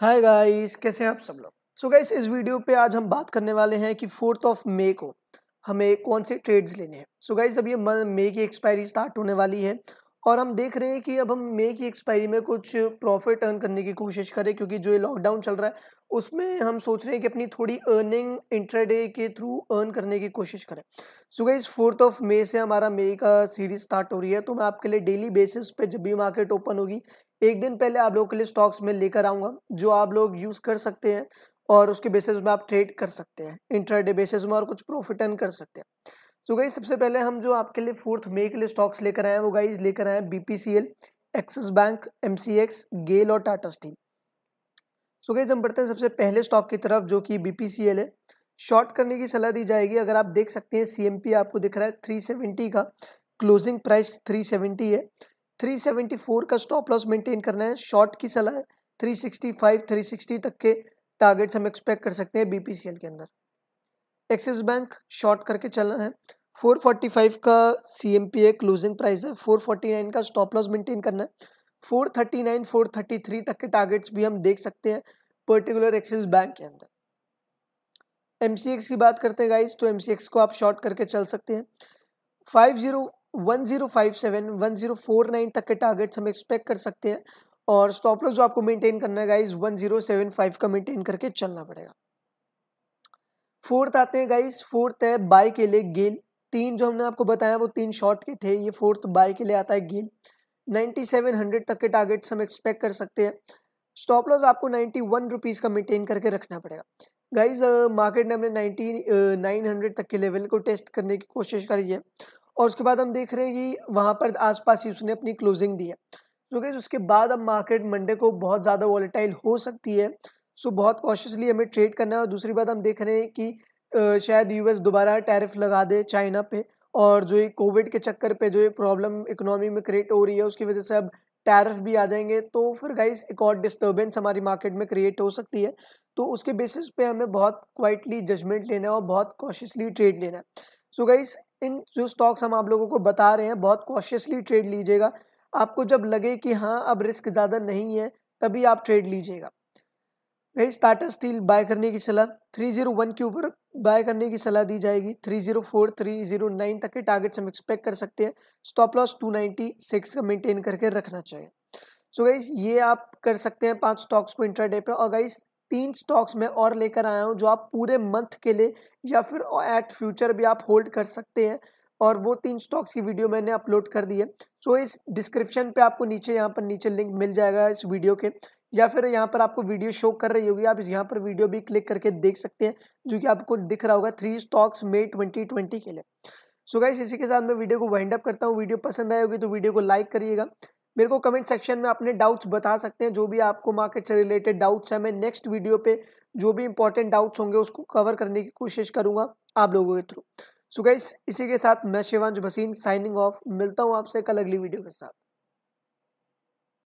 hi guys कैसे हैं आप सब लोग सो गाइस इस वीडियो पे आज हम बात करने वाले हैं कि फोर्थ ऑफ मे को हमें कौन से ट्रेड्स लेने हैं सो गाइस अब ये मे की एक्सपायरी स्टार्ट होने वाली है और हम देख रहे हैं कि अब हम मे की एक्सपायरी में कुछ प्रॉफिट अर्न करने की कोशिश करें क्योंकि जो ये लॉकडाउन चल रहा है उसमें हम सोच रहे हैं कि अपनी थोड़ी अर्निंग इंटरडे के थ्रू अर्न करने की कोशिश करें so guys fourth of May से हमारा मे का सीरीज स्टार्ट हो रही है तो मैं आपके लिए डेली बेसिस पे जब भी मार्केट ओपन होगी एक दिन पहले आप लोगों के लिए स्टॉक्स में लेकर आऊँगा जो आप लोग यूज़ कर सकते हैं और उसके बेसिस में आप ट्रेड कर सकते हैं इंटरडे बेसिस में और कुछ प्रॉफिट अर्न कर सकते हैं तो गाइज सबसे पहले हम जो आपके लिए फोर्थ मे के लिए स्टॉक्स लेकर आए हैं वो गाइज लेकर आए हैं बी एक्सिस बैंक एम गेल और टाटा स्टील सो गाइज हम बढ़ते हैं सबसे पहले स्टॉक की तरफ जो कि बी है शॉर्ट करने की सलाह दी जाएगी अगर आप देख सकते हैं सी एम पी आपको दिख रहा है थ्री सेवेंटी का क्लोजिंग प्राइस थ्री सेवेंटी है 374 का स्टॉप लॉस मेंटेन करना है शॉर्ट की सलाह है 365 360 तक के टारगेट्स हम एक्सपेक्ट कर सकते हैं बीपीसीएल के अंदर एक्सिस बैंक शॉर्ट करके चलना है 445 का सी एम पी ए क्लोजिंग प्राइस है 449 का स्टॉप लॉस मेंटेन करना है 439 433 तक के टारगेट्स भी हम देख सकते हैं पर्टिकुलर एक्सिस बैंक के अंदर एम की बात करते हैं गाइज तो एम को आप शॉर्ट करके चल सकते हैं फाइव जीरो 1057 1049 तक के टारगेट्स हम एक्सपेक्ट कर सकते हैं और स्टॉप लॉस जो आपको मेंटेन करना है गाइज 1075 का मेंटेन करके चलना पड़ेगा फोर्थ आते हैं गाइज फोर्थ है बाय के लिए गेल तीन जो हमने आपको बताया वो तीन शॉर्ट के थे ये फोर्थ बाय के लिए आता है गेल 9700 तक के टारगेट्स हम एक्सपेक्ट कर सकते हैं स्टॉप लॉस आपको नाइन्टी वन का मेंटेन करके रखना पड़ेगा गाइज मार्केट ने हमने नाइनटी नाइन हंड्रेड तक के लेवल को टेस्ट करने की कोशिश करी है और उसके बाद हम देख रहे हैं कि वहाँ पर आसपास ही उसने अपनी क्लोजिंग दी है तो गैस उसके बाद अब मार्केट मंडे को बहुत ज़्यादा वॉलेटाइल हो सकती है सो बहुत कॉशियसली हमें ट्रेड करना है और दूसरी बात हम देख रहे हैं कि शायद यूएस दोबारा टैरिफ लगा दे चाइना पे और जो ये कोविड के चक्कर पे जो ये प्रॉब्लम इकोनॉमी में क्रिएट हो रही है उसकी वजह से अब टैरिफ भी आ जाएंगे तो फिर गाइस एक और डिस्टर्बेंस हमारी मार्केट में क्रिएट हो सकती है तो उसके बेसिस पे हमें बहुत क्वाइटली जजमेंट लेना है और बहुत कॉशियसली ट्रेड लेना है सो गाइस इन जो स्टॉक्स हम आप लोगों को बता रहे हैं बहुत कॉशियसली ट्रेड लीजिएगा आपको जब लगे कि हाँ अब रिस्क ज़्यादा नहीं है तभी आप ट्रेड लीजिएगा भाई टाटा स्टील बाय करने की सलाह थ्री जीरो वन के ऊपर बाय करने की सलाह दी जाएगी three zero four three zero nine तक के टारगेट्स हम एक्सपेक्ट कर सकते हैं stop loss two ninety six का मेंटेन करके रखना चाहिए सो so गाइस ये आप कर सकते हैं पांच स्टॉक्स को इंट्राडे पे और गाइस तीन स्टॉक्स में और लेकर आया हूँ जो आप पूरे मंथ के लिए या फिर एट फ्यूचर भी आप होल्ड कर सकते हैं और वो तीन स्टॉक्स की वीडियो मैंने अपलोड कर दी है सो तो इस डिस्क्रिप्शन पे आपको नीचे यहाँ पर नीचे लिंक मिल जाएगा इस वीडियो के या फिर यहाँ पर आपको वीडियो शो कर रही होगी आप यहाँ पर वीडियो भी क्लिक करके देख सकते हैं जो कि आपको दिख रहा होगा थ्री स्टॉक्स मे ट्वेंटी ट्वेंटी के लिए सो so गाइस इसी के साथ मैं वीडियो को वाइंड अप करता हूँ वीडियो पसंद आए होगी तो वीडियो को लाइक करिएगा मेरे को कमेंट सेक्शन में अपने डाउट्स बता सकते हैं जो भी आपको मार्केट से रिलेटेड डाउट्स हैं मैं नेक्स्ट वीडियो पे जो भी इंपॉर्टेंट डाउट्स होंगे उसको कवर करने की कोशिश करूंगा आप लोगों के थ्रू सो गाइस इसी के साथ मैं शिवांश भसीन साइनिंग ऑफ मिलता हूँ आपसे कल अगली वीडियो के साथ